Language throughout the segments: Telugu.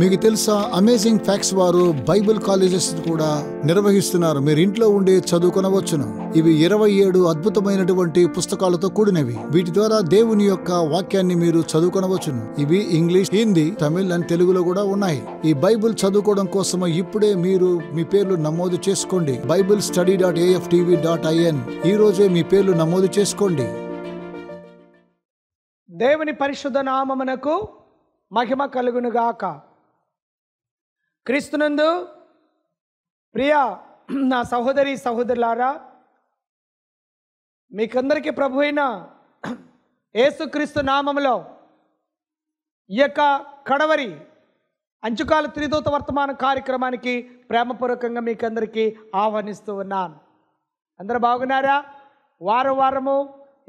మీకు తెలుసా అమేజింగ్ ఫ్యాక్ట్స్ వారు బైబిల్ కాలేజెస్ కూడా నిర్వహిస్తున్నారు మీరు ఇంట్లో ఉండే చదువుకొనవచ్చును ఇవి ఇరవై ఏడు అద్భుతమైనటువంటి పుస్తకాలతో కూడినవి వీటి ద్వారా దేవుని యొక్క వాక్యాన్ని మీరు చదువుకొనవచ్చును ఇవి ఇంగ్లీష్ హిందీ తమిళ్ అండ్ తెలుగులో కూడా ఉన్నాయి ఈ బైబిల్ చదువుకోవడం కోసం ఇప్పుడే మీరు మీ పేర్లు నమోదు చేసుకోండి Bible study dot AF TV dot IN ఈ రోజే మీ పేర్లు నమోదు చేసుకోండి దేవుని పరిశుద్ధ నామమునకు మహిమ కలుగునుగాక క్రీస్తునందు ప్రియ నా సహోదరి సహోదరులారా మీకందరికీ ప్రభు అయిన ఏసుక్రీస్తు నామంలో ఈ యొక్క కడవరి అంచుకాల త్రిదూత వర్తమాన కార్యక్రమానికి ప్రేమపూర్వకంగా మీకందరికీ ఆహ్వానిస్తూ ఉన్నాను అందరూ బాగున్నారా వారం వారము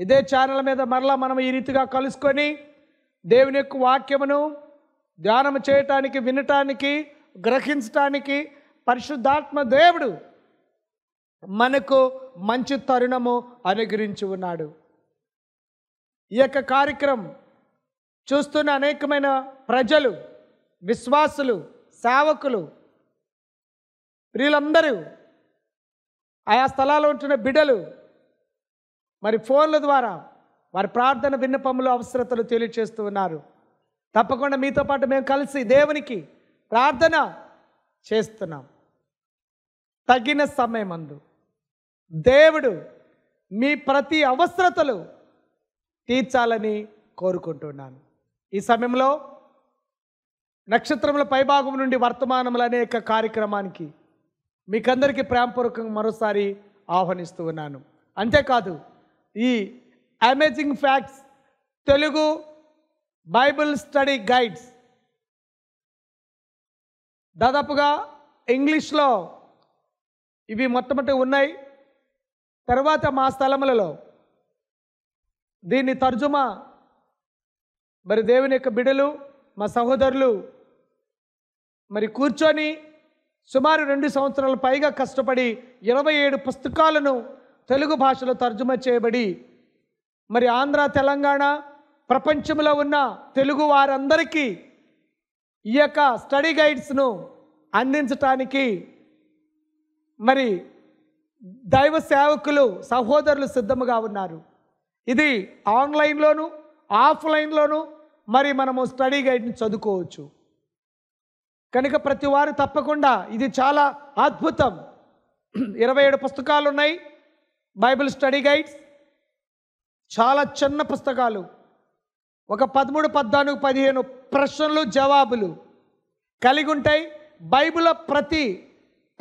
ఇదే ఛానల్ మీద మరలా మనం ఈ రీతిగా కలుసుకొని దేవుని యొక్క వాక్యమును ధ్యానం చేయటానికి వినటానికి గ్రహించడానికి పరిశుద్ధాత్మ దేవుడు మనకు మంచి తరుణము అనుగ్రహించి ఉన్నాడు ఈ యొక్క కార్యక్రమం చూస్తున్న అనేకమైన ప్రజలు విశ్వాసులు సేవకులు వీళ్ళందరూ ఆయా స్థలాల్లో ఉంటున్న బిడలు మరి ఫోన్ల ద్వారా వారి ప్రార్థన విన్నపములు అవసరతలు తెలియచేస్తూ ఉన్నారు తప్పకుండా మీతో పాటు మేము కలిసి దేవునికి ప్రార్థన చేస్తున్నాం తగిన సమయమందు దేవుడు మీ ప్రతి అవసరతలు తీర్చాలని కోరుకుంటున్నాను ఈ సమయంలో నక్షత్రముల పైభాగం నుండి వర్తమానములు అనేక కార్యక్రమానికి మీకందరికీ ప్రేమపూర్వకంగా మరోసారి ఆహ్వానిస్తూ ఉన్నాను అంతేకాదు ఈ amazing facts Telugu Bible study guides దాదాపుగా ఇంగ్లీష్లో ఇవి మొట్టమొదటి ఉన్నాయి తర్వాత మా స్థలములలో దీన్ని తర్జుమా మరి దేవుని యొక్క బిడలు మా సహోదరులు మరి కూర్చొని సుమారు రెండు సంవత్సరాల పైగా కష్టపడి ఇరవై ఏడు పుస్తకాలను తెలుగు భాషలో తర్జుమా చేయబడి మరి ఆంధ్ర తెలంగాణ ప్రపంచంలో ఉన్న తెలుగు వారందరికీ ఈ యొక్క స్టడీ గైడ్స్ను అందించటానికి మరి దైవ సేవకులు సహోదరులు సిద్ధముగా ఉన్నారు ఇది ఆన్లైన్లోను ఆఫ్లైన్లోను మరి మనము స్టడీ గైడ్ని చదువుకోవచ్చు కనుక ప్రతి వారు తప్పకుండా ఇది చాలా అద్భుతం ఇరవై ఏడు పుస్తకాలు ఉన్నాయి బైబిల్ స్టడీ గైడ్స్ చాలా చిన్న పుస్తకాలు ఒక పదమూడు పద్నాలుగు పదిహేను ప్రశ్నలు జవాబులు కలిగి ఉంటాయి బైబిల్ ప్రతి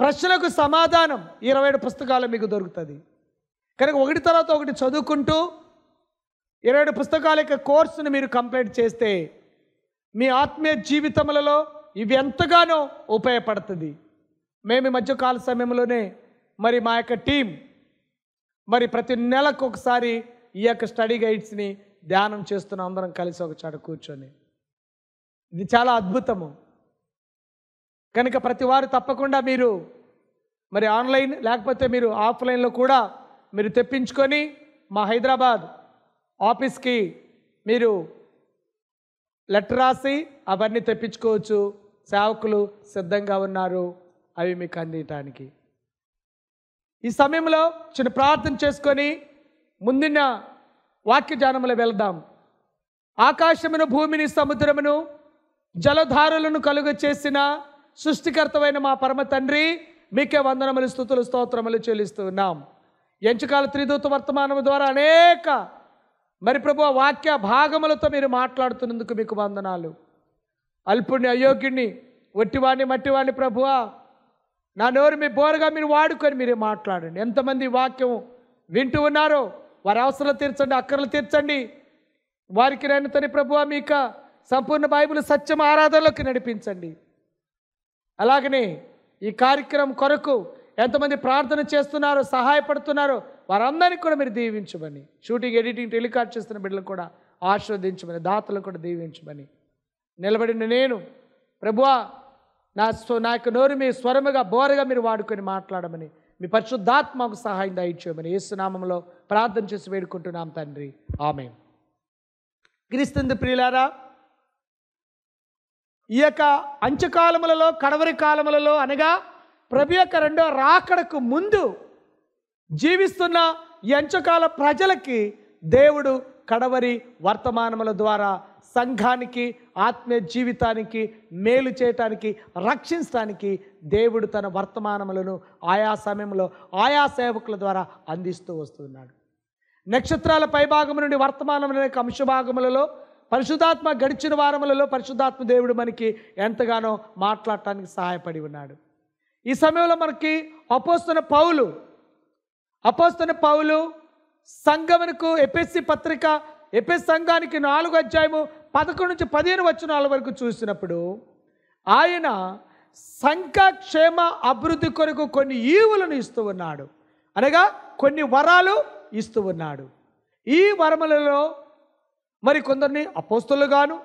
ప్రశ్నకు సమాధానం ఇరవై ఏడు పుస్తకాలు మీకు దొరుకుతుంది కనుక ఒకటి తర్వాత ఒకటి చదువుకుంటూ ఇరవై ఏడు పుస్తకాల యొక్క కోర్సును మీరు కంప్లీట్ చేస్తే మీ ఆత్మీయ జీవితములలో ఇవి ఎంతగానో ఉపయోగపడుతుంది మేము మధ్యకాల సమయంలోనే మరి మా యొక్క టీం మరి ప్రతి నెలకు ఒకసారి ఈ యొక్క స్టడీ గైడ్స్ని ధ్యానం చేస్తున్న అందరం కలిసి ఒక చాట కూర్చొని ఇది చాలా అద్భుతము కనుక ప్రతివారు తప్పకుండా మీరు మరి ఆన్లైన్ లేకపోతే మీరు ఆఫ్లైన్లో కూడా మీరు తెప్పించుకొని మా హైదరాబాద్ ఆఫీస్కి మీరు లెటర్ రాసి అవన్నీ తెప్పించుకోవచ్చు సేవకులు సిద్ధంగా ఉన్నారు అవి మీకు అందించడానికి ఈ సమయంలో చిన్న ప్రార్థన చేసుకొని ముందున్న వాక్య జానములు వెళ్దాం ఆకాశమును భూమిని సముద్రమును జలధారలను కలుగ చేసిన సృష్టికర్తమైన మా పరమ తండ్రి మీకే వందనములు స్థుతులు స్తోత్రములు చెల్లిస్తున్నాం ఎంచుకాల త్రిదూత వర్తమానము ద్వారా అనేక మరి ప్రభు వాక్య భాగములతో మీరు మాట్లాడుతున్నందుకు మీకు వందనాలు అల్పుణ్ణి అయోగ్యుణ్ణి ఒట్టివాణ్ణి మట్టివాణ్ణి ప్రభువా నా నోరు మీ బోరుగా మీరు వాడుకొని మీరే మాట్లాడండి ఎంతమంది వాక్యం వింటూ ఉన్నారో వారి అవసరాలు తీర్చండి అక్కర్లు తీర్చండి వారికి నేను తని ప్రభువా మీకు సంపూర్ణ బైబిల్ సత్యం ఆరాధనలోకి నడిపించండి అలాగనే ఈ కార్యక్రమం కొరకు ఎంతమంది ప్రార్థన చేస్తున్నారో సహాయపడుతున్నారో వారందరికీ కూడా మీరు దీవించమని షూటింగ్ ఎడిటింగ్ టెలికాస్ట్ చేస్తున్న బిడ్డలు కూడా ఆస్వాదించమని దాతలు కూడా దీవించమని నిలబడిన నేను ప్రభువా నా నా యొక్క నోరు మీ స్వరముగా బోరగా మీరు వాడుకొని మాట్లాడమని మీ పరిశుద్ధాత్మకు సహాయం దాయించమని ఏసునామంలో ప్రార్థన చేసి వేడుకుంటున్నాం తండ్రి ఆమె క్రీస్తుంది ప్రియులారా ఈ యొక్క అంచుకాలములలో కడవరి కాలములలో అనగా ప్రభు యొక్క రెండో రాకడకు ముందు జీవిస్తున్న ఈ అంచుకాల ప్రజలకి దేవుడు కడవరి వర్తమానముల ద్వారా సంఘానికి ఆత్మీయ జీవితానికి మేలు చేయటానికి రక్షించడానికి దేవుడు తన వర్తమానములను ఆయా సమయంలో ఆయా సేవకుల ద్వారా అందిస్తూ వస్తున్నాడు నక్షత్రాల పైభాగం నుండి వర్తమానం అనేక అంశభాగములలో పరిశుద్ధాత్మ గడిచిన వారములలో పరిశుద్ధాత్మ దేవుడు మనకి ఎంతగానో మాట్లాడటానికి సహాయపడి ఉన్నాడు ఈ సమయంలో మనకి అపోస్తున్న పౌలు అపోస్తున్న పౌలు సంఘమునకు ఎపిఎస్సి పత్రిక ఎపిఎస్ సంఘానికి నాలుగు అధ్యాయము పదకొండు నుంచి పదిహేను వచ్చినాల వరకు చూసినప్పుడు ఆయన సంఘక్షేమ అభివృద్ధి కొరకు కొన్ని ఈవులను ఇస్తూ ఉన్నాడు అనగా కొన్ని వరాలు ఇస్తూ ఉన్నాడు ఈ వరములలో మరి కొందరిని అపోస్తులుగాను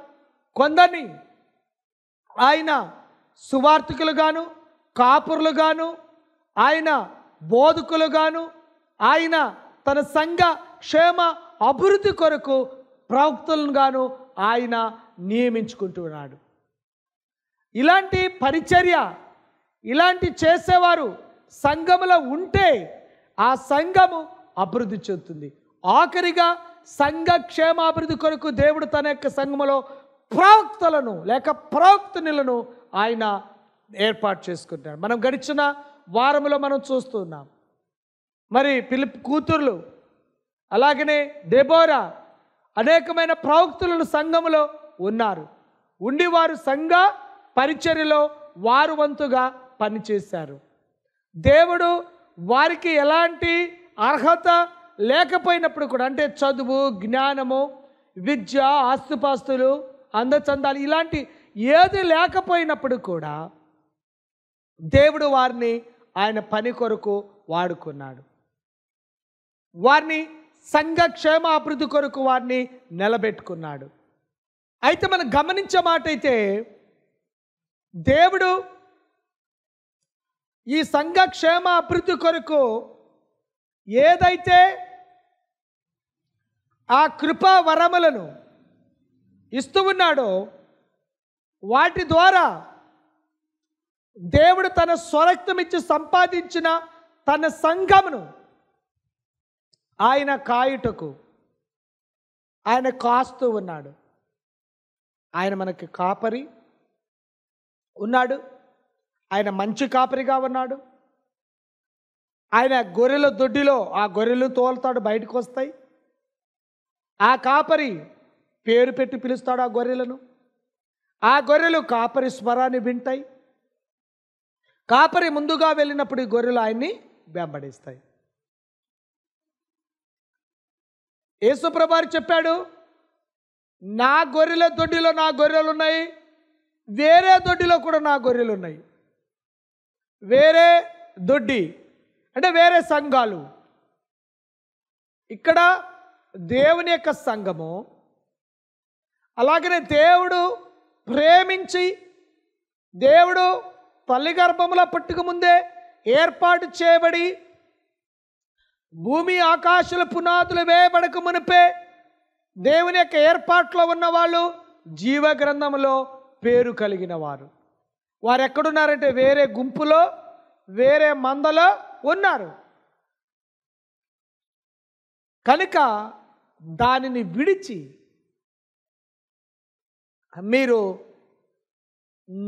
కొందరిని ఆయన సువార్థికులుగాను కాపురులుగాను ఆయన బోధకులుగాను ఆయన తన సంఘ క్షేమ అభివృద్ధి కొరకు ప్రవక్తలుగాను ఆయన నియమించుకుంటున్నాడు ఇలాంటి పరిచర్య ఇలాంటి చేసేవారు సంఘములో ఉంటే ఆ సంఘము అభివృద్ధి చెందుతుంది ఆఖరిగా సంఘ క్షేమాభివృద్ధి కొరకు దేవుడు తన యొక్క సంఘములో ప్రవక్తలను లేక ప్రవక్తనులను ఆయన ఏర్పాటు చేసుకుంటాడు మనం గడిచిన వారంలో మనం చూస్తున్నాం మరి పిలి కూతుర్లు అలాగనే దేబోరా అనేకమైన ప్రవక్తులను సంఘములో ఉన్నారు ఉండి వారు సంఘ పరిచర్యలో వారు వంతుగా పనిచేశారు దేవుడు వారికి ఎలాంటి అర్హత లేకపోయినప్పుడు కూడా అంటే చదువు జ్ఞానము విద్య ఆస్తుపాస్తులు అందచందాలు ఇలాంటి ఏది లేకపోయినప్పుడు కూడా దేవుడు వారిని ఆయన పని కొరకు వాడుకున్నాడు వారిని సంఘక్షేమ అభివృద్ధి కొరకు వారిని నిలబెట్టుకున్నాడు అయితే మనం గమనించే మాట అయితే దేవుడు ఈ సంఘక్షేమ అభివృద్ధి కొరకు ఏదైతే ఆ కృపా వరములను ఇస్తూ ఉన్నాడో వాటి ద్వారా దేవుడు తన స్వరక్తమిచ్చి సంపాదించిన తన సంఘమును ఆయన కాయుటకు ఆయన కాస్తూ ఉన్నాడు ఆయన మనకి కాపరి ఉన్నాడు ఆయన మంచి కాపరిగా ఉన్నాడు ఆయన గొర్రెల దొడ్డిలో ఆ గొర్రెలు తోలుతాడు బయటకు వస్తాయి ఆ కాపరి పేరు పెట్టి పిలుస్తాడు ఆ గొర్రెలను ఆ గొర్రెలు కాపరి స్వరాన్ని వింటాయి కాపరి ముందుగా వెళ్ళినప్పుడు ఈ గొర్రెలు ఆయన్ని వెంబడిస్తాయి యేసుప్రభారు చెప్పాడు నా గొర్రెల దొడ్డిలో నా గొర్రెలు ఉన్నాయి వేరే దొడ్డిలో కూడా నా గొర్రెలు ఉన్నాయి వేరే దొడ్డి అంటే వేరే సంఘాలు ఇక్కడ దేవుని యొక్క సంఘము అలాగనే దేవుడు ప్రేమించి దేవుడు తల్లి గర్భములో ముందే ఏర్పాటు చేయబడి భూమి ఆకాశాల పునాదులు వేయబడక మునిపే దేవుని యొక్క ఏర్పాట్లో ఉన్నవాళ్ళు జీవ గ్రంథంలో పేరు కలిగిన వారు వారు ఎక్కడున్నారంటే వేరే గుంపులో వేరే మందలో ఉన్నారు కనుక దానిని విడిచి మీరు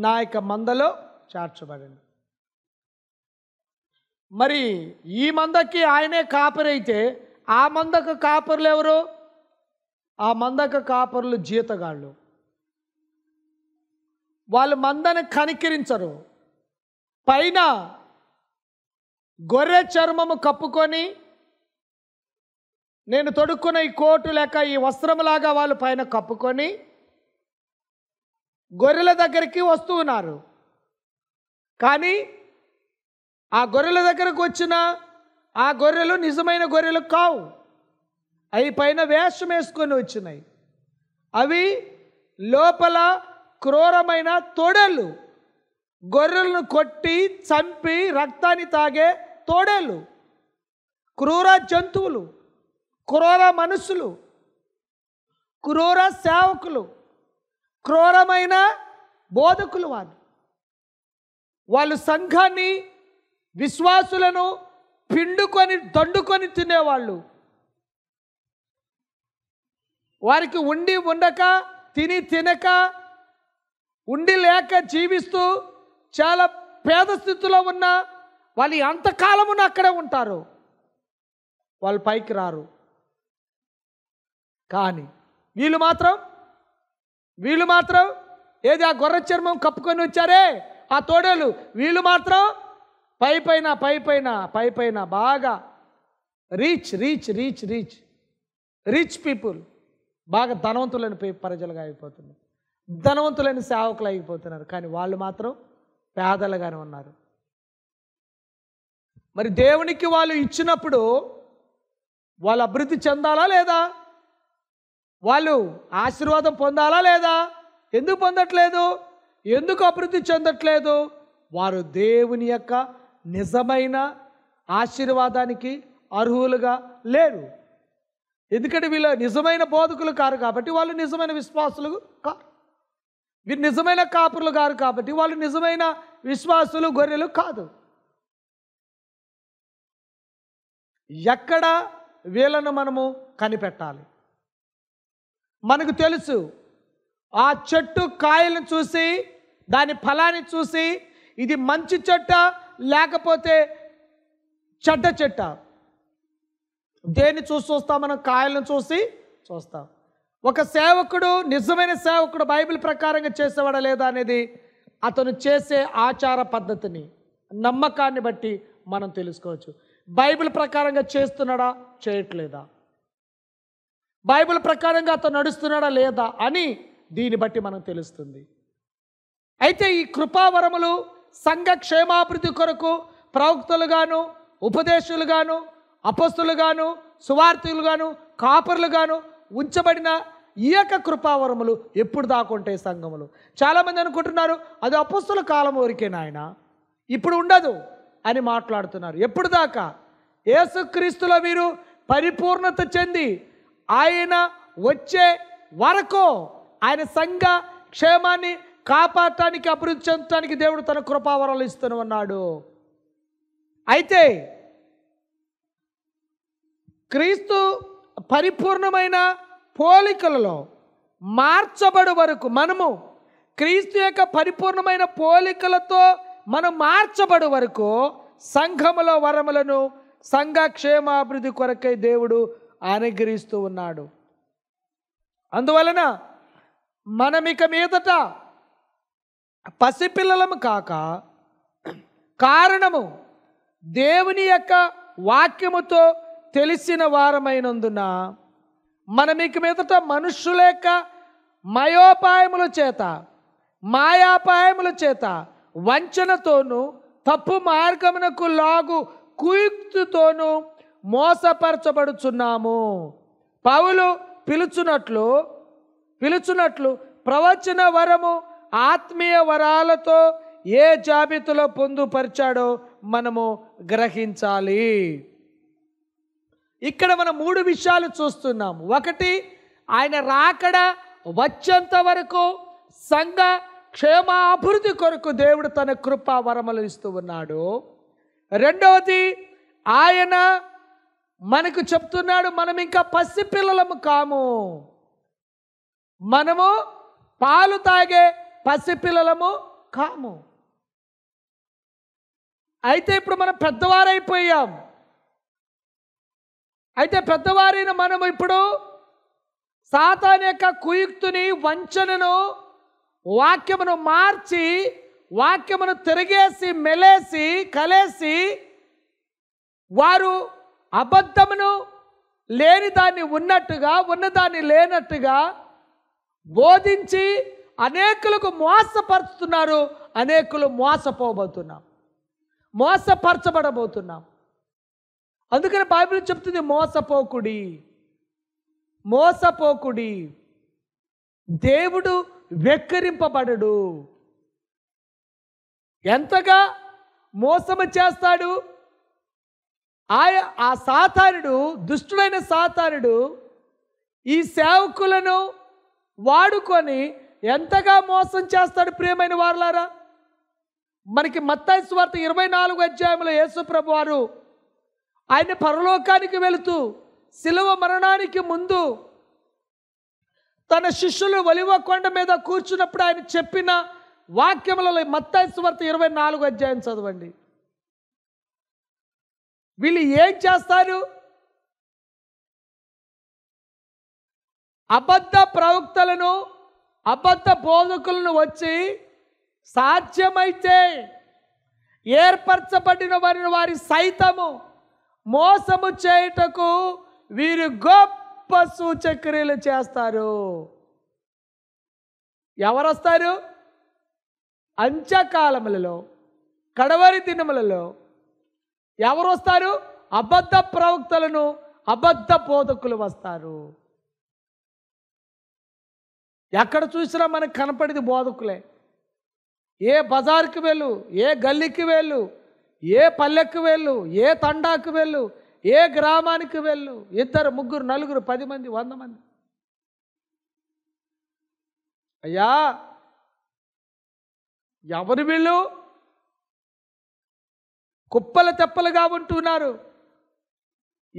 నా యొక్క మందలో చేర్చబడండి మరి ఈ మందకి ఆయనే కాపరైతే ఆ మందకు కాపర్లు ఎవరు ఆ మందక కాపర్లు జీతగాళ్ళు వాళ్ళు మందను కనికరించరు పైన గొర్రె చర్మము కప్పుకొని నేను తొడుక్కున్న ఈ కోటు లేక ఈ వస్త్రములాగా వాళ్ళు పైన కప్పుకొని గొర్రెల దగ్గరికి వస్తూ ఉన్నారు కానీ ఆ గొర్రెల దగ్గరకు వచ్చిన ఆ గొర్రెలు నిజమైన గొర్రెలు కావు అవి పైన వేషం వేసుకొని వచ్చినాయి అవి లోపల క్రూరమైన తోడలు గొర్రెలను కొట్టి చంపి రక్తాన్ని తాగే తోడలు క్రూర జంతువులు క్రూర మనుషులు క్రూర సేవకులు క్రూరమైన బోధకులు వారు వాళ్ళు సంఘాన్ని విశ్వాసులను పిండుకొని దండుకొని తినేవాళ్ళు వారికి ఉండి ఉండక తిని తినక ఉండి లేక జీవిస్తూ చాలా పేద స్థితిలో ఉన్న వాళ్ళు ఎంతకాలమున అక్కడే ఉంటారు వాళ్ళు పైకి రారు కానీ వీళ్ళు మాత్రం వీళ్ళు మాత్రం ఏది ఆ గొర్రె చర్మం కప్పుకొని వచ్చారే ఆ తోడేలు వీళ్ళు మాత్రం పై పైన పై పైన పై పైన బాగా reach reach reach reach rich people బాగా ధనవంతులైన ప్రజలుగా అయిపోతున్నారు ధనవంతులైన సేవకులు అయిపోతున్నారు కానీ వాళ్ళు మాత్రం పేదలుగానే ఉన్నారు మరి దేవునికి వాళ్ళు ఇచ్చినప్పుడు వాళ్ళు అభివృద్ధి చెందాలా లేదా వాళ్ళు ఆశీర్వాదం పొందాలా లేదా ఎందుకు పొందట్లేదు ఎందుకు అభివృద్ధి చెందట్లేదు వారు దేవుని యొక్క నిజమైన ఆశీర్వాదానికి అర్హులుగా లేరు ఎందుకంటే వీళ్ళు నిజమైన బోధకులు కారు కాబట్టి వాళ్ళు నిజమైన విశ్వాసులు కారు వీరు నిజమైన కాపురులు కారు కాబట్టి వాళ్ళు నిజమైన విశ్వాసులు గొర్రెలు కాదు ఎక్కడ వీళ్ళను మనము కనిపెట్టాలి మనకు తెలుసు ఆ చెట్టు కాయలను చూసి దాని ఫలాన్ని చూసి ఇది మంచి చెట్ట లేకపోతే చెడ్డ చెట్ట దేన్ని చూసి చూస్తాం మనం కాయలను చూసి చూస్తాం ఒక సేవకుడు నిజమైన సేవకుడు బైబిల్ ప్రకారంగా చేసేవాడా లేదా అనేది అతను చేసే ఆచార పద్ధతిని నమ్మకాన్ని బట్టి మనం తెలుసుకోవచ్చు బైబిల్ ప్రకారంగా చేస్తున్నాడా చేయట్లేదా బైబిల్ ప్రకారంగా అతను నడుస్తున్నాడా లేదా అని దీన్ని బట్టి మనం తెలుస్తుంది అయితే ఈ కృపావరములు సంఘ క్షేమాభివృద్ధి కొరకు ప్రవక్తలుగాను ఉపదేశులుగాను అపస్తులుగాను సువార్థులుగాను కాపరులుగాను ఉంచబడిన ఈ యొక్క కృపావరములు ఎప్పుడు దాకుంటాయి సంఘములు చాలామంది అనుకుంటున్నారు అది అపస్తుల కాలం వరకే నాయన ఇప్పుడు ఉండదు అని మాట్లాడుతున్నారు ఎప్పుడు దాకా ఏసుక్రీస్తుల వీరు పరిపూర్ణత చెంది ఆయన వచ్చే వరకు ఆయన సంఘ క్షేమాన్ని కాపాడటానికి అభివృద్ధి చెందటానికి దేవుడు తన కృపావరాలు ఇస్తూనే ఉన్నాడు అయితే క్రీస్తు పరిపూర్ణమైన పోలికలలో మార్చబడు వరకు మనము క్రీస్తు యొక్క పరిపూర్ణమైన పోలికలతో మనం మార్చబడు వరకు సంఘములో వరములను సంఘ కొరకై దేవుడు అనుగ్రహిస్తూ ఉన్నాడు అందువలన మనమిక మీదట పసిపిల్లలము కాక కారణము దేవుని యొక్క వాక్యముతో తెలిసిన వారమైనందున మనమిక మీదట మనుష్యుల యొక్క మయోపాయముల చేత మాయాపాయముల చేత వంచనతోనూ తప్పు మార్గమునకు లాగు కుయుక్తితోనూ మోసపరచబడుచున్నాము పౌలు పిలుచున్నట్లు పిలుచున్నట్లు ప్రవచన వరము ఆత్మీయ వరాలతో ఏ జాబితాలో పొందుపరిచాడో మనము గ్రహించాలి ఇక్కడ మనం మూడు విషయాలు చూస్తున్నాము ఒకటి ఆయన రాకడ వచ్చేంత వరకు సంఘ క్షేమాభివృద్ధి కొరకు దేవుడు తన కృపా వరములు ఇస్తూ ఉన్నాడు రెండవది ఆయన మనకు చెప్తున్నాడు మనం ఇంకా పసిపిల్లలము కాము మనము పాలు తాగే పసిపిల్లలము కాము అయితే ఇప్పుడు మనం పెద్దవారైపోయాం అయితే పెద్దవారైన మనము ఇప్పుడు సాతాన్ యొక్క కుయుక్తుని వంచనను వాక్యమును మార్చి వాక్యమును తిరిగేసి మెలేసి కలేసి వారు అబద్ధమును లేని దాన్ని ఉన్నట్టుగా ఉన్నదాన్ని లేనట్టుగా బోధించి అనేకులకు మోసపరుస్తున్నారు అనేకులు మోసపోబోతున్నాం మోసపరచబడబోతున్నాం అందుకని బైబిల్ చెప్తుంది మోసపోకుడి మోసపోకుడి దేవుడు వెక్కిరింపబడడు ఎంతగా మోసము చేస్తాడు ఆయ ఆ సాతానుడు దుష్టుడైన సాతానుడు ఈ సేవకులను వాడుకొని ఎంతగా మోసం చేస్తాడు ప్రియమైన వారులారా మనకి మత్తాయి స్వార్థ ఇరవై నాలుగు అధ్యాయంలో యేసుప్రభు వారు ఆయన పరలోకానికి వెళుతూ శిలువ మరణానికి ముందు తన శిష్యులు ఒలివ కొండ మీద కూర్చున్నప్పుడు ఆయన చెప్పిన వాక్యములలో మత్తాయి స్వార్థ ఇరవై నాలుగు అధ్యాయం చదవండి వీళ్ళు ఏం చేస్తారు అబద్ధ ప్రవక్తలను అబద్ధ బోధకులను వచ్చి సాధ్యమైతే ఏర్పరచబడిన వారిని వారి సైతము మోసము చేయుటకు వీరు గొప్ప సూచక్రియలు చేస్తారు ఎవరు వస్తారు అంచకాలములలో కడవరి దినములలో ఎవరు వస్తారు అబద్ధ ప్రవక్తలను అబద్ధ బోధకులు వస్తారు ఎక్కడ చూసినా మనకు కనపడేది బోధకులే ఏ బజార్కి వెళ్ళు ఏ గల్లీకి వెళ్ళు ఏ పల్లెకు వెళ్ళు ఏ తండాకు వెళ్ళు ఏ గ్రామానికి వెళ్ళు ఇద్దరు ముగ్గురు నలుగురు పది మంది వంద మంది అయ్యా ఎవరు వీళ్ళు కుప్పల తెప్పలుగా ఉంటున్నారు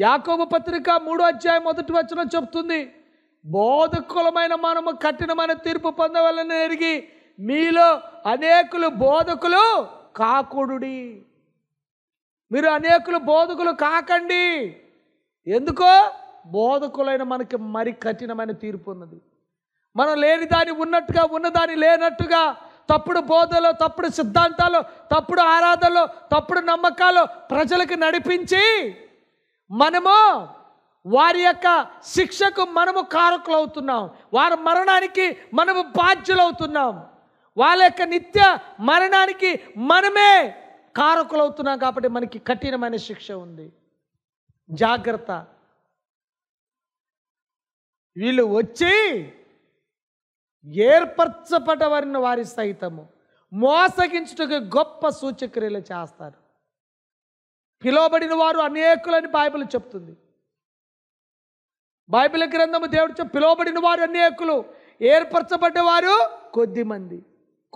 యాకోబ పత్రిక మూడో అధ్యాయం మొదటి వచనం చెప్తుంది బోధకులమైన మనము కఠినమైన తీర్పు పొందవలని ఎరిగి మీలో అనేకులు బోధకులు కాకుడుడి మీరు అనేకులు బోధకులు కాకండి ఎందుకో బోధకులైన మనకి మరి కఠినమైన తీర్పు ఉన్నది మనం లేని దాన్ని ఉన్నట్టుగా ఉన్నదాన్ని లేనట్టుగా తప్పుడు బోధలు తప్పుడు సిద్ధాంతాలు తప్పుడు ఆరాధనలు తప్పుడు నమ్మకాలు ప్రజలకు నడిపించి మనము వారి యొక్క శిక్షకు మనము కారకులు అవుతున్నాం వారి మరణానికి మనము బాధ్యులవుతున్నాం వాళ్ళ యొక్క నిత్య మరణానికి మనమే కారకులవుతున్నాం కాబట్టి మనకి కఠినమైన శిక్ష ఉంది జాగ్రత్త వీళ్ళు వచ్చి ఏర్పరచబడవరిన వారి సైతము మోసగించుటకు గొప్ప సూచక్రియలు చేస్తారు పిలువబడిన వారు అనేకులని బైబిల్ చెప్తుంది బైబిల్ గ్రంథము దేవుడు చెప్పి పిలువబడిన వారు అనేకులు ఏర్పరచబడ్డవారు కొద్దిమంది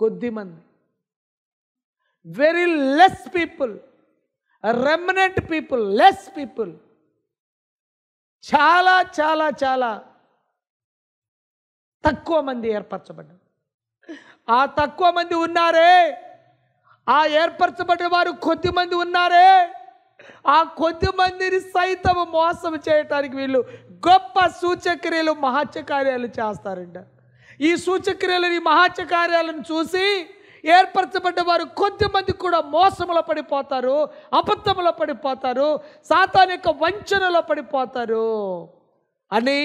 కొద్దిమంది very less people remnant people less people చాలా చాలా చాలా తక్కువ మంది ఏర్పరచబడ్డారు ఆ తక్కువ మంది ఉన్నారే ఆ ఏర్పరచబడిన వారు కొద్ది మంది ఉన్నారే ఆ కొద్ది మందిని సైతం మోసం చేయటానికి వీళ్ళు గొప్ప సూచక్రియలు మహత్యకార్యాలు చేస్తారంట ఈ సూచక్రియలు ఈ మహత్యకార్యాలను చూసి ఏర్పరచబడ్డ వారు కొద్దిమంది కూడా మోసములో పడిపోతారు అబద్ధములో పడిపోతారు సాతాన్ యొక్క వంచనలో పడిపోతారు అని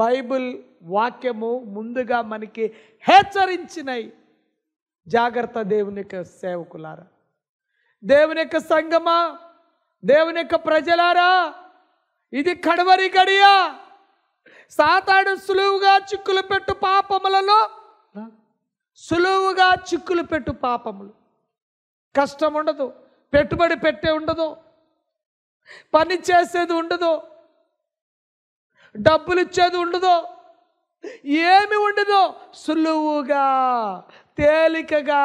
బైబిల్ వాక్యము ముందుగా మనకి హెచ్చరించినాయి జాగ్రత్త దేవుని యొక్క సేవకులారా దేవుని యొక్క సంగమా దేవుని యొక్క ప్రజలారా ఇది కడవరి గడియా సాతాడు సులువుగా చిక్కులు పెట్టు పాపములలో సులువుగా చిక్కులు పెట్టు పాపములు కష్టం ఉండదు పెట్టుబడి పెట్టే ఉండదు పని చేసేది ఉండదు డబ్బులు ఇచ్చేది ఉండదు ఏమి ఉండదు సులువుగా తేలికగా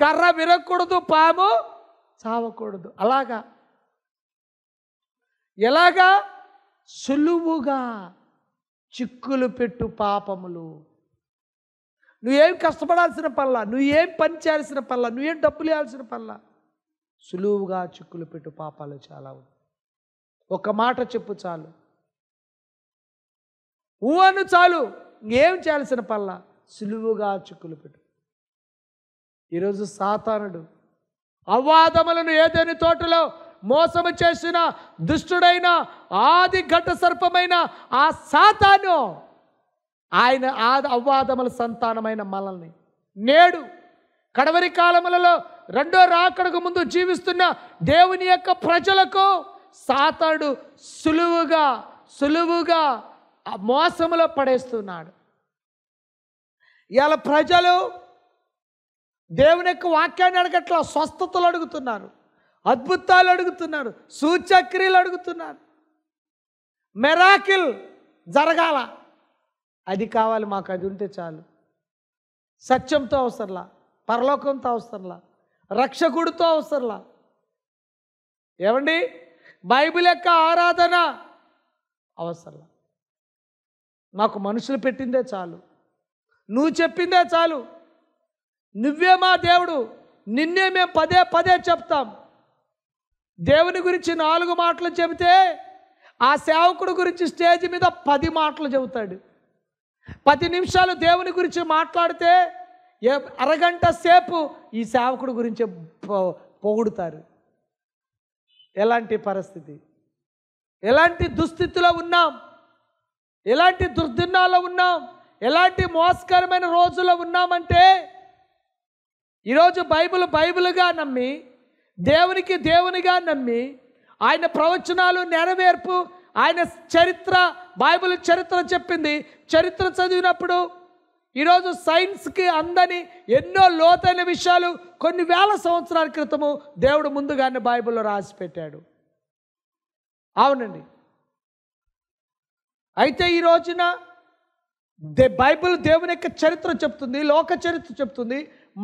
కర్ర విరగకూడదు పాము చావకూడదు అలాగా ఎలాగా సులువుగా చిక్కులు పెట్టు పాపములు నువ్వేం కష్టపడాల్సిన పల్లా నువ్వేం పని చేయాల్సిన పల్లా నువ్వేం డబ్బులు వేయాల్సిన పల్లా సులువుగా చిక్కులు పెట్టు పాపాలు చాలా ఒక మాట చెప్పు చాలు ఊ అను చాలు ఏం చేయాల్సిన పల్ల సులువుగా చిక్కులు పెట్టు ఈరోజు సాతానుడు అవాదములను ఏదేని తోటలో మోసము చేసిన దుష్టుడైన ఆది ఘట సర్పమైన ఆ సాతాను ఆయన ఆది అవ్వాదముల సంతానమైన మనల్ని నేడు కడవరి కాలములలో రెండో రాకడకు ముందు జీవిస్తున్న దేవుని యొక్క ప్రజలకు సాతాడు సులువుగా సులువుగా మోసములో పడేస్తున్నాడు ఇలా ప్రజలు దేవుని యొక్క వాక్యాన్ని అడగట్లా స్వస్థతలు అడుగుతున్నారు అద్భుతాలు అడుగుతున్నారు సూచక్రియలు అడుగుతున్నారు మెరాకిల్ జరగాల అది కావాలి మాకు అది ఉంటే చాలు సత్యంతో అవసరంలా పరలోకంతో అవసరంలా రక్షకుడితో అవసరంలా ఏమండి బైబిల్ యొక్క ఆరాధన అవసరం నాకు మనుషులు పెట్టిందే చాలు నువ్వు చెప్పిందే చాలు నువ్వే మా దేవుడు నిన్నే మేము పదే పదే చెప్తాం దేవుని గురించి నాలుగు మాటలు చెబితే ఆ సేవకుడు గురించి స్టేజ్ మీద పది మాటలు చెబుతాడు పది నిమిషాలు దేవుని గురించి మాట్లాడితే ఏ అరగంట సేపు ఈ సేవకుడు గురించి పొగుడుతారు ఎలాంటి పరిస్థితి ఎలాంటి దుస్థితిలో ఉన్నాం ఎలాంటి దుర్దిన్నాల్లో ఉన్నాం ఎలాంటి మోసకరమైన రోజుల్లో ఉన్నామంటే ఈరోజు బైబిల్ బైబిల్గా నమ్మి దేవునికి దేవునిగా నమ్మి ఆయన ప్రవచనాలు నెరవేర్పు ఆయన చరిత్ర బైబిల్ చరిత్ర చెప్పింది చరిత్ర చదివినప్పుడు ఈరోజు సైన్స్కి అందని ఎన్నో లోతైన విషయాలు కొన్ని వేల సంవత్సరాల క్రితము దేవుడు ముందుగానే బైబిల్లో రాసి పెట్టాడు అవునండి అయితే ఈ రోజున దే బైబిల్ దేవుని యొక్క చరిత్ర చెప్తుంది లోక చరిత్ర చెప్తుంది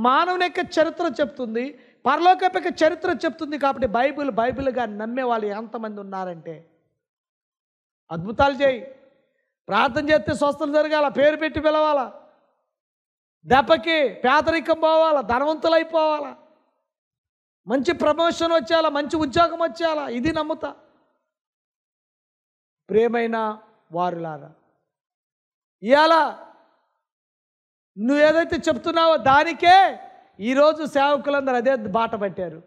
మానవుని యొక్క చరిత్ర చెప్తుంది పరలోక యొక్క చరిత్ర చెప్తుంది కాబట్టి బైబిల్ బైబిల్గా నమ్మే వాళ్ళు ఎంతమంది ఉన్నారంటే అద్భుతాలు చేయి ప్రార్థన చేస్తే స్వస్థలు జరగాల పేరు పెట్టి పిలవాలా దెబ్బకి పేదరికం పోవాలా ధనవంతులైపోవాలా మంచి ప్రమోషన్ వచ్చేలా మంచి ఉద్యోగం వచ్చేలా ఇది నమ్ముతా ప్రేమైన వారులారా ఇవాళ ఏదైతే చెప్తున్నావో దానికే ఈరోజు సేవకులందరూ అదే బాట పట్టారు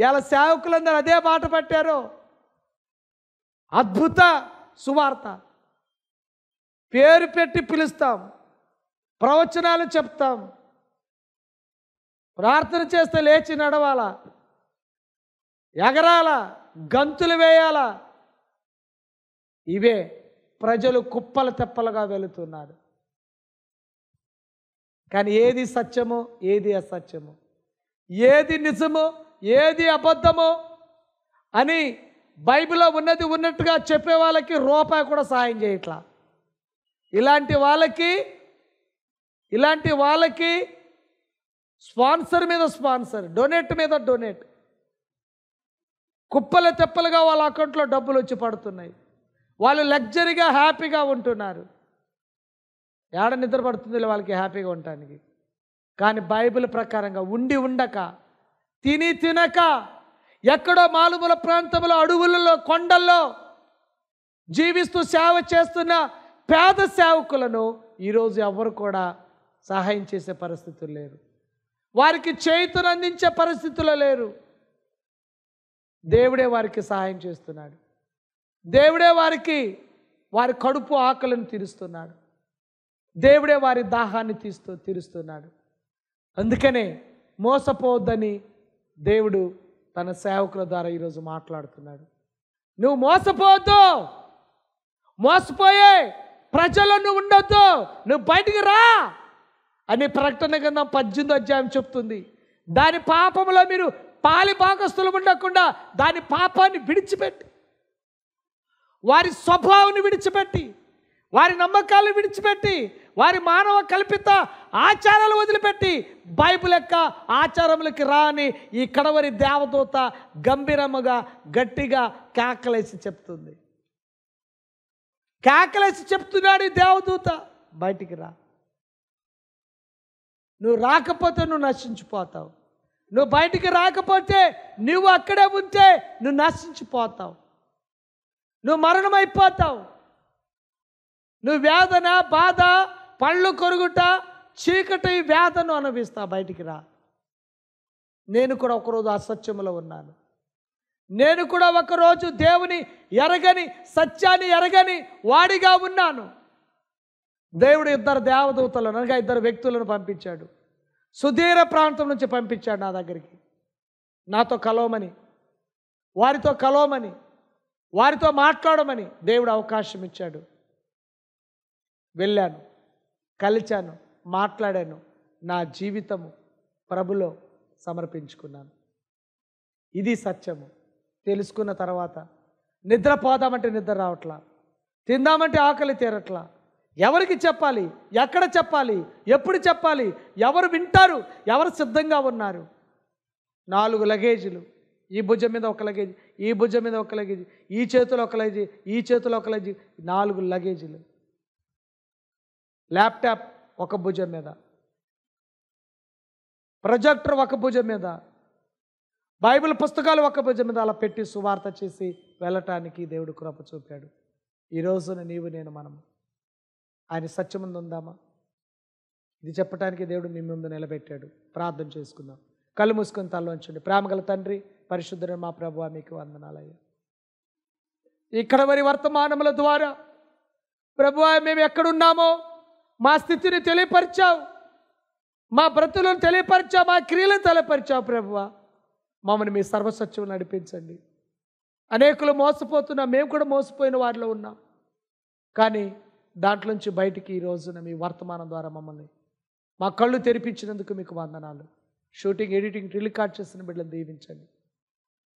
ఇలా సేవకులందరూ అదే బాట పట్టారు అద్భుత సువార్త పేరు పెట్టి పిలుస్తాం ప్రవచనాలు చెప్తాం ప్రార్థన చేస్తే లేచి నడవాల ఎగరాల గంతులు వేయాల ఇవే ప్రజలు కుప్పల తెప్పలుగా వెళుతున్నారు కానీ ఏది సత్యము ఏది అసత్యము ఏది నిజము ఏది అబద్ధము అని బైబిల్లో ఉన్నది ఉన్నట్టుగా చెప్పే వాళ్ళకి రూపాయి కూడా సాయం చేయట్లా ఇలాంటి వాళ్ళకి ఇలాంటి వాళ్ళకి స్పాన్సర్ మీద స్పాన్సర్ డొనేట్ మీద డొనేట్ కుప్పల తెప్పలుగా వాళ్ళ అకౌంట్లో డబ్బులు వచ్చి పడుతున్నాయి వాళ్ళు లగ్జరీగా హ్యాపీగా ఉంటున్నారు ఏడ నిద్ర పడుతుంది వాళ్ళకి హ్యాపీగా ఉండటానికి కానీ బైబిల్ ప్రకారంగా ఉండి ఉండక తిని తినక ఎక్కడో మాలుమూల ప్రాంతంలో అడవులలో కొండల్లో జీవిస్తూ సేవ చేస్తున్న పేద సేవకులను ఈరోజు ఎవరు కూడా సహాయం చేసే పరిస్థితులు లేరు వారికి చేతులు అందించే పరిస్థితులు లేరు దేవుడే వారికి సహాయం చేస్తున్నాడు దేవుడే వారికి వారి కడుపు ఆకలిని తీరుస్తున్నాడు దేవుడే వారి దాహాన్ని తీస్తూ తీరుస్తున్నాడు అందుకనే మోసపోవద్దని దేవుడు తన సేవకుల ద్వారా ఈరోజు మాట్లాడుతున్నాడు నువ్వు మోసపోవద్దు మోసపోయే ప్రజలు నువ్వు ఉండొద్దు నువ్వు బయటికి రా అని ప్రకటన కింద పద్దెనిమిది అధ్యాయం చెప్తుంది దాని పాపంలో మీరు పాలి భాగస్థులు ఉండకుండా దాని పాపాన్ని విడిచిపెట్టి వారి స్వభావాన్ని విడిచిపెట్టి వారి నమ్మకాలను విడిచిపెట్టి వారి మానవ కల్పిత ఆచారాలు వదిలిపెట్టి బైబిల్ యొక్క ఆచారములకి రాని ఈ కడవరి దేవదూత గంభీరముగా గట్టిగా కేకలేసి చెప్తుంది కేకలేసి చెప్తున్నాడు ఈ దేవదూత బయటికి రా నువ్వు రాకపోతే నువ్వు నశించిపోతావు నువ్వు బయటికి రాకపోతే నువ్వు అక్కడే ఉంటే నువ్వు నశించిపోతావు నువ్వు మరణం అయిపోతావు నువ్వు వేదన బాధ పళ్ళు కొరుగుట చీకటి వేదను అనుభవిస్తావు బయటికి రా నేను కూడా ఒకరోజు అసత్యంలో ఉన్నాను నేను కూడా ఒకరోజు దేవుని ఎరగని సత్యాన్ని ఎరగని వాడిగా ఉన్నాను దేవుడు ఇద్దరు దేవదూతలను అనగా ఇద్దరు వ్యక్తులను పంపించాడు సుదీర ప్రాంతం నుంచి పంపించాడు నా దగ్గరికి నాతో కలవమని వారితో కలవమని వారితో మాట్లాడమని దేవుడు అవకాశం ఇచ్చాడు వెళ్ళాను కలిచాను మాట్లాడాను నా జీవితము ప్రభులో సమర్పించుకున్నాను ఇది సత్యము తెలుసుకున్న తర్వాత నిద్రపోదామంటే నిద్ర రావట్లా తిందామంటే ఆకలి తీరట్లా ఎవరికి చెప్పాలి ఎక్కడ చెప్పాలి ఎప్పుడు చెప్పాలి ఎవరు వింటారు ఎవరు సిద్ధంగా ఉన్నారు నాలుగు లగేజీలు ఈ భుజం మీద ఒక లగేజ్ ఈ భుజం మీద ఒక లగేజ్ ఈ చేతిలో ఒక లగేజ్ ఈ చేతిలో ఒక లగేజ్ నాలుగు లగేజీలు ల్యాప్టాప్ ఒక భుజం మీద ప్రొజెక్టర్ ఒక భుజం మీద బైబిల్ పుస్తకాలు ఒక భుజం మీద అలా పెట్టి సువార్త చేసి వెళ్ళటానికి దేవుడు కృప చూపాడు ఈరోజున నీవు నేను మనము ఆయన సత్యముందు ఉందామా ఇది చెప్పడానికి దేవుడు మీ ముందు నిలబెట్టాడు ప్రార్థన చేసుకుందాం కళ్ళు మూసుకొని తల ఉంచండి ప్రేమగల తండ్రి పరిశుద్ధుడు మా ప్రభు మీకు వందనాలయ్యా ఇక్కడ మరి వర్తమానముల ద్వారా ప్రభు మేము ఎక్కడున్నామో మా స్థితిని తెలియపరిచావు మా బ్రతులను తెలియపరిచావు మా క్రియలను తెలియపరిచావు ప్రభువ మమ్మల్ని మీ సర్వసత్యం నడిపించండి అనేకులు మోసపోతున్నా మేము కూడా మోసపోయిన వారిలో ఉన్నాం కానీ దాంట్లోంచి బయటికి ఈ రోజున మీ వర్తమానం ద్వారా మమ్మల్ని మా కళ్ళు తెరిపించినందుకు మీకు వందనాలు షూటింగ్ ఎడిటింగ్ టెలికాట్ చేసిన బిడ్డలు దీవించండి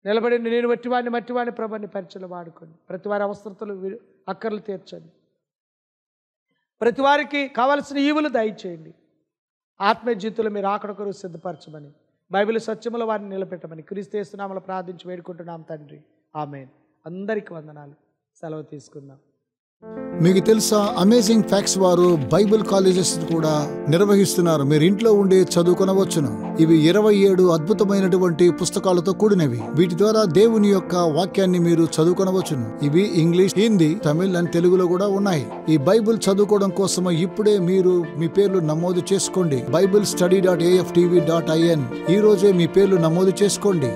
నిలబడి నేను మట్టివాడిని మట్టివాడిని ప్రభాన్ని పరిచయలు వాడుకోండి ప్రతి వారి అవసరతలు అక్కర్లు తీర్చండి ప్రతి వారికి కావలసిన ఈవులు దయచేయండి ఆత్మీయ జీవితంలో మీరు ఆకడొకరు సిద్ధపరచమని బైబిల్ సత్యముల వారిని నిలబెట్టమని క్రీస్తేస్తున్నామలు ప్రార్థించి వేడుకుంటున్నాం తండ్రి ఆమె అందరికి వందనాలు సెలవు తీసుకుందాం మీకు తెలుసా అమేజింగ్ ఫ్యాక్స్ వారు బైబిల్ కాలేజెస్ కూడా నిర్వహిస్తున్నారు మీరు ఇంట్లో ఉండే చదువుకొనవచ్చును ఇవి ఇరవై ఏడు అద్భుతమైనటువంటి పుస్తకాలతో కూడినవి వీటి ద్వారా దేవుని యొక్క వాక్యాన్ని మీరు చదువుకొనవచ్చును ఇవి ఇంగ్లీష్ హిందీ తమిళ్ అండ్ తెలుగులో కూడా ఉన్నాయి ఈ బైబిల్ చదువుకోవడం కోసం ఇప్పుడే మీరు మీ పేర్లు నమోదు చేసుకోండి Bible study dot AF TV dot IN ఈ రోజే మీ పేర్లు నమోదు చేసుకోండి